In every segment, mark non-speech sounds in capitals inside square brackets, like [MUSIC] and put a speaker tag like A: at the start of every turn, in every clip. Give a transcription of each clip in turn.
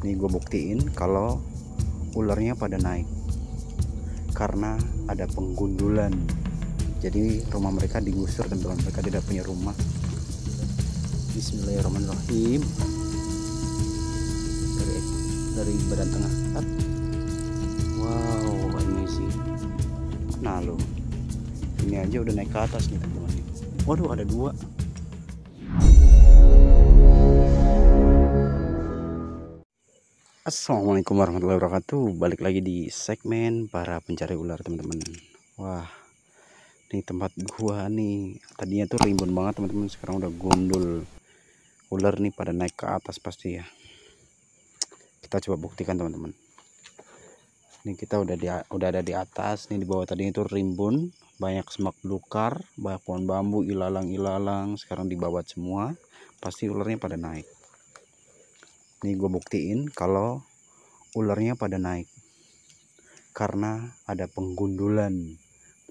A: nih gue buktiin kalau ularnya pada naik karena ada penggundulan jadi rumah mereka digusur dan mereka tidak punya rumah Bismillahirrahmanirrahim dari dari badan tengah Wow, wow sih. nah lo ini aja udah naik ke atas nih teman-teman waduh ada dua Assalamualaikum warahmatullahi wabarakatuh Balik lagi di segmen para pencari ular teman-teman Wah Ini tempat gua nih Tadinya tuh rimbun banget teman-teman Sekarang udah gundul Ular nih pada naik ke atas pasti ya Kita coba buktikan teman-teman Ini kita udah di, udah ada di atas Ini di bawah tadi itu rimbun Banyak semak belukar Banyak pohon bambu Ilalang-ilalang Sekarang dibawat semua Pasti ularnya pada naik nih gue buktiin kalau ularnya pada naik karena ada penggundulan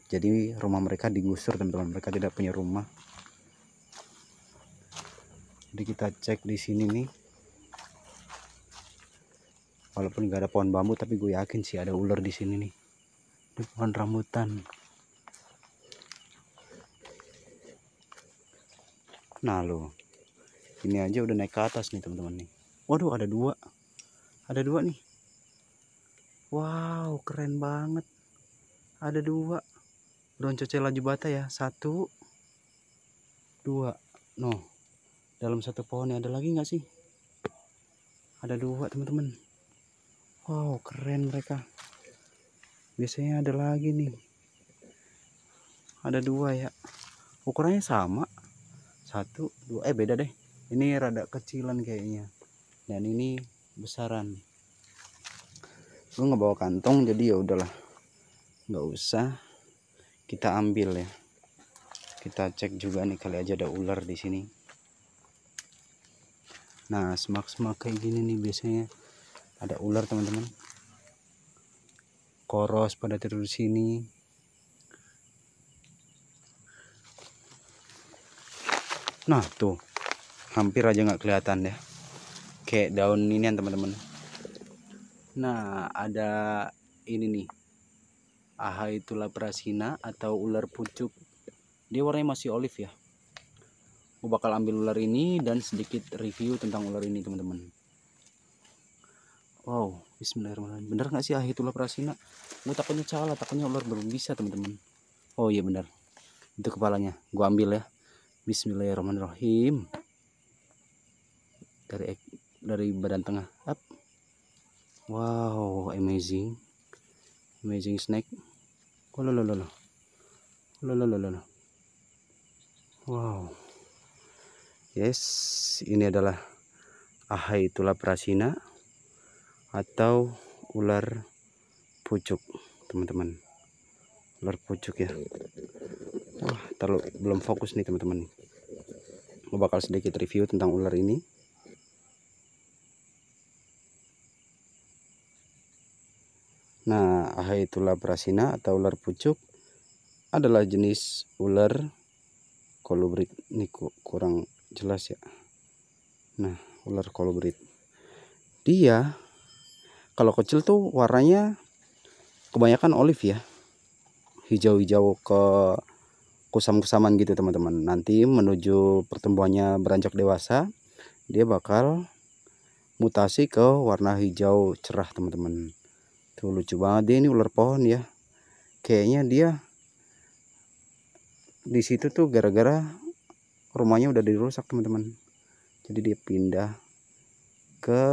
A: jadi rumah mereka digusur teman-teman mereka tidak punya rumah jadi kita cek di sini nih walaupun nggak ada pohon bambu tapi gue yakin sih ada ular di sini nih Di pohon rambutan nah lo ini aja udah naik ke atas nih teman-teman nih waduh ada dua ada dua nih wow keren banget ada dua daun laju bata ya satu dua no dalam satu pohon ada lagi nggak sih ada dua teman-teman wow keren mereka biasanya ada lagi nih ada dua ya ukurannya sama satu dua eh beda deh ini rada kecilan kayaknya dan ini besaran gue nggak bawa kantong jadi ya udahlah nggak usah kita ambil ya kita cek juga nih kali aja ada ular di sini nah semak-semak kayak gini nih biasanya ada ular teman-teman koros pada tidur di sini nah tuh hampir aja nggak kelihatan ya pakai daun ini teman-teman nah ada ini nih aha itulah prasina atau ular pucuk dia warnanya masih olive ya aku bakal ambil ular ini dan sedikit review tentang ular ini teman-teman wow bismillahirrahmanirrahim bener gak sih ahitulah prasina gue takutnya salah takutnya ular belum bisa teman-teman oh iya bener itu kepalanya gue ambil ya bismillahirrahmanirrahim dari dari badan tengah up wow amazing amazing snake oh wow yes ini adalah ahai tulap prasina atau ular pucuk teman-teman ular pucuk ya wah terlalu belum fokus nih teman-teman gue bakal sedikit review tentang ular ini Nah, Ahaitula brasina atau ular pucuk adalah jenis ular kolubrid. Ini kurang jelas ya. Nah, ular kolubrid. Dia kalau kecil tuh warnanya kebanyakan olive ya. Hijau-hijau ke kusam-kusaman gitu teman-teman. Nanti menuju pertumbuhannya beranjak dewasa, dia bakal mutasi ke warna hijau cerah teman-teman tuh lucu banget dia ini ular pohon ya kayaknya dia di situ tuh gara-gara rumahnya udah dirusak teman-teman jadi dia pindah ke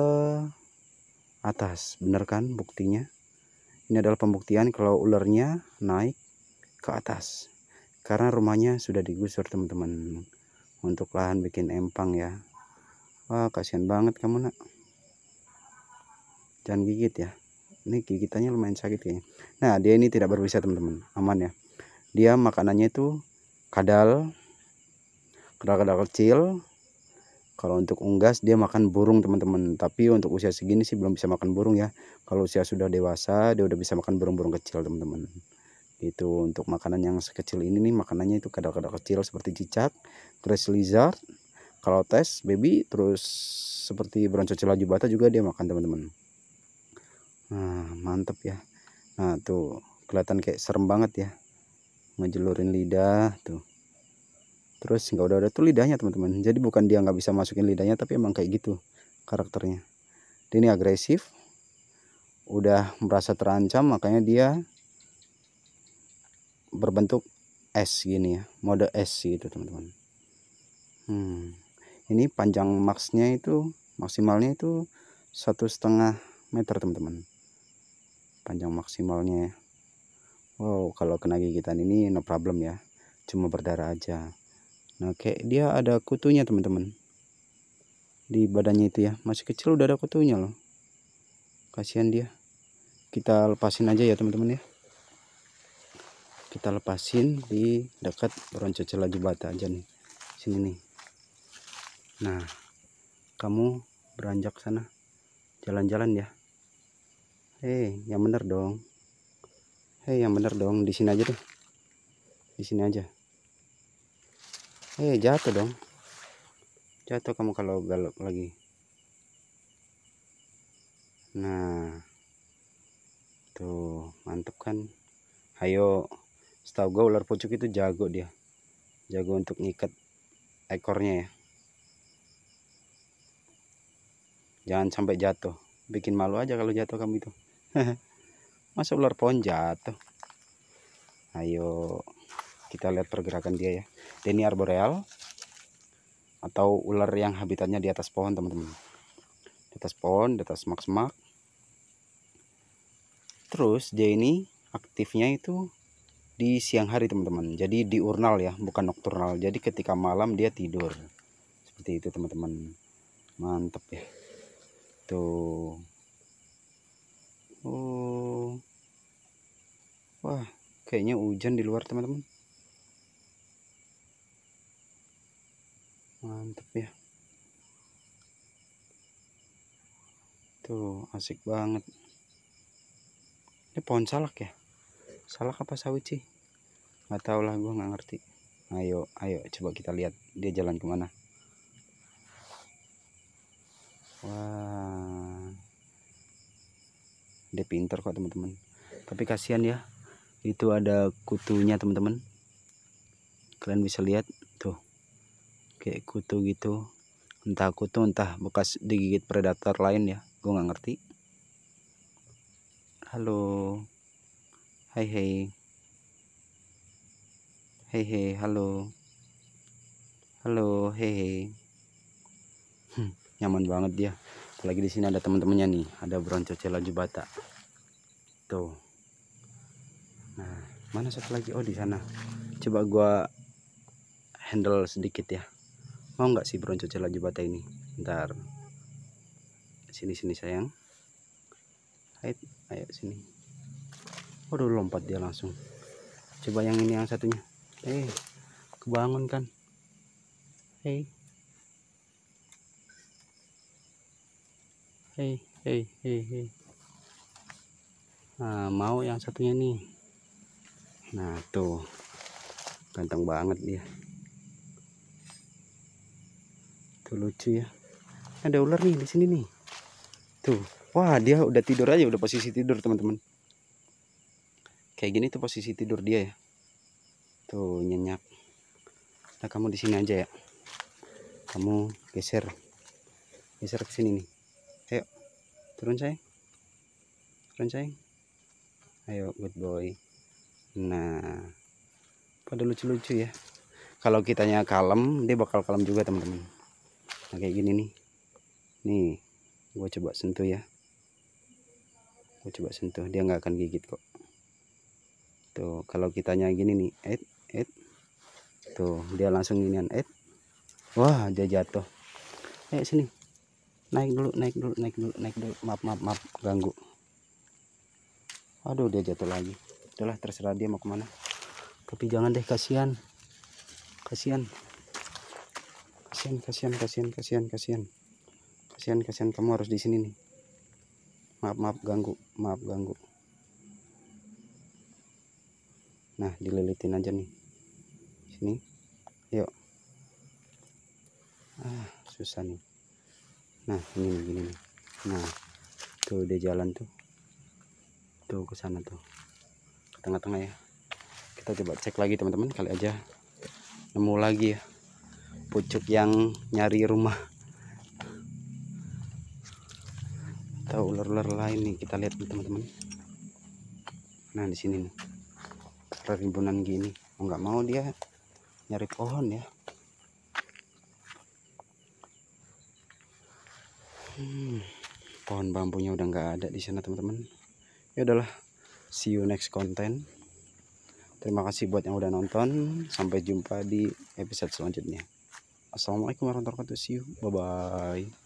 A: atas bener kan buktinya ini adalah pembuktian kalau ularnya naik ke atas karena rumahnya sudah digusur teman-teman untuk lahan bikin empang ya wah kasihan banget kamu nak jangan gigit ya ini gigitannya lumayan sakit ya. nah dia ini tidak berbisa teman-teman aman ya dia makanannya itu kadal kadal-kadal kecil kalau untuk unggas dia makan burung teman-teman tapi untuk usia segini sih belum bisa makan burung ya kalau usia sudah dewasa dia udah bisa makan burung-burung kecil teman-teman itu untuk makanan yang sekecil ini nih makanannya itu kadal-kadal kecil seperti cicak grass lizard kalau tes baby terus seperti bronco celaju bata juga dia makan teman-teman nah mantep ya nah tuh kelihatan kayak serem banget ya menjelurin lidah tuh terus nggak udah ada tuh lidahnya teman-teman jadi bukan dia nggak bisa masukin lidahnya tapi emang kayak gitu karakternya dia ini agresif udah merasa terancam makanya dia berbentuk S gini ya mode S gitu teman-teman hmm. ini panjang maxnya itu maksimalnya itu satu setengah meter teman-teman panjang maksimalnya ya. wow kalau kena gigitan ini no problem ya cuma berdarah aja nah kayak dia ada kutunya teman-teman di badannya itu ya masih kecil udah ada kutunya loh kasihan dia kita lepasin aja ya teman-teman ya kita lepasin di dekat peron cecel laju bata aja nih sini nih nah kamu beranjak sana jalan-jalan ya hei eh, yang bener dong hei eh, yang bener dong di sini aja tuh, di sini aja hei eh, jatuh dong jatuh kamu kalau galak lagi nah tuh mantep kan ayo setahu gue ular pucuk itu jago dia jago untuk ngikat ekornya ya jangan sampai jatuh bikin malu aja kalau jatuh kamu itu [LAUGHS] masa ular pohon jatuh ayo kita lihat pergerakan dia ya Ini arboreal atau ular yang habitatnya di atas pohon teman-teman di atas pohon di atas semak-semak terus dia ini aktifnya itu di siang hari teman-teman jadi diurnal ya bukan nokturnal jadi ketika malam dia tidur seperti itu teman-teman mantep ya Tuh. Gitu. Oh. Wah, kayaknya hujan di luar, teman-teman. mantep ya. Tuh, asik banget. Ini pohon salak ya? Salak apa sawit sih? Nggak tahulah lah, gue nggak ngerti. Ayo, ayo coba kita lihat dia jalan kemana wah dia pinter kok teman-teman tapi kasihan ya itu ada kutunya teman-teman kalian bisa lihat tuh kayak kutu gitu entah kutu entah bekas digigit predator lain ya gue gak ngerti halo hai hei hei hei halo halo hei hei hmm nyaman banget dia Lagi di sini ada teman-temannya nih ada brown jubah jubata tuh nah mana satu lagi oh di sana coba gua handle sedikit ya mau nggak sih brown jubah jubata ini ntar sini sini sayang ayo, ayo sini waduh lompat dia langsung coba yang ini yang satunya eh kebangun kan hei eh. hei hei hei hei nah, mau yang satunya nih nah tuh ganteng banget dia tuh lucu ya ada ular nih di sini nih tuh wah dia udah tidur aja udah posisi tidur teman-teman kayak gini tuh posisi tidur dia ya tuh nyenyak nah kamu di sini aja ya kamu geser geser ke sini nih turun sayang turun sayang ayo good boy nah pada lucu-lucu ya kalau kitanya kalem dia bakal kalem juga teman-teman nah kayak gini nih nih gue coba sentuh ya gue coba sentuh dia nggak akan gigit kok tuh kalau kitanya gini nih eh eh tuh dia langsung ginian eh wah dia jatuh eh sini naik dulu naik dulu naik dulu naik dulu maaf maaf maaf ganggu aduh dia jatuh lagi itulah terserah dia mau kemana tapi jangan deh kasihan kasihan kasihan kasihan kasihan kasihan kasihan kasihan kasihan kamu harus di sini nih maaf maaf ganggu maaf ganggu nah dililitin aja nih sini yuk ah susah nih nah ini nih gini nih nah tuh dia jalan tuh tuh ke sana tuh ke tengah-tengah ya kita coba cek lagi teman-teman kali aja nemu lagi ya pucuk yang nyari rumah atau ular-ular lain nih kita lihat nih teman-teman nah di sini nih rimbunan gini oh, nggak mau dia nyari pohon ya hmm, pohon bambunya udah nggak ada di sana teman-teman ya adalah see you next content terima kasih buat yang udah nonton sampai jumpa di episode selanjutnya assalamualaikum warahmatullahi wabarakatuh see you bye bye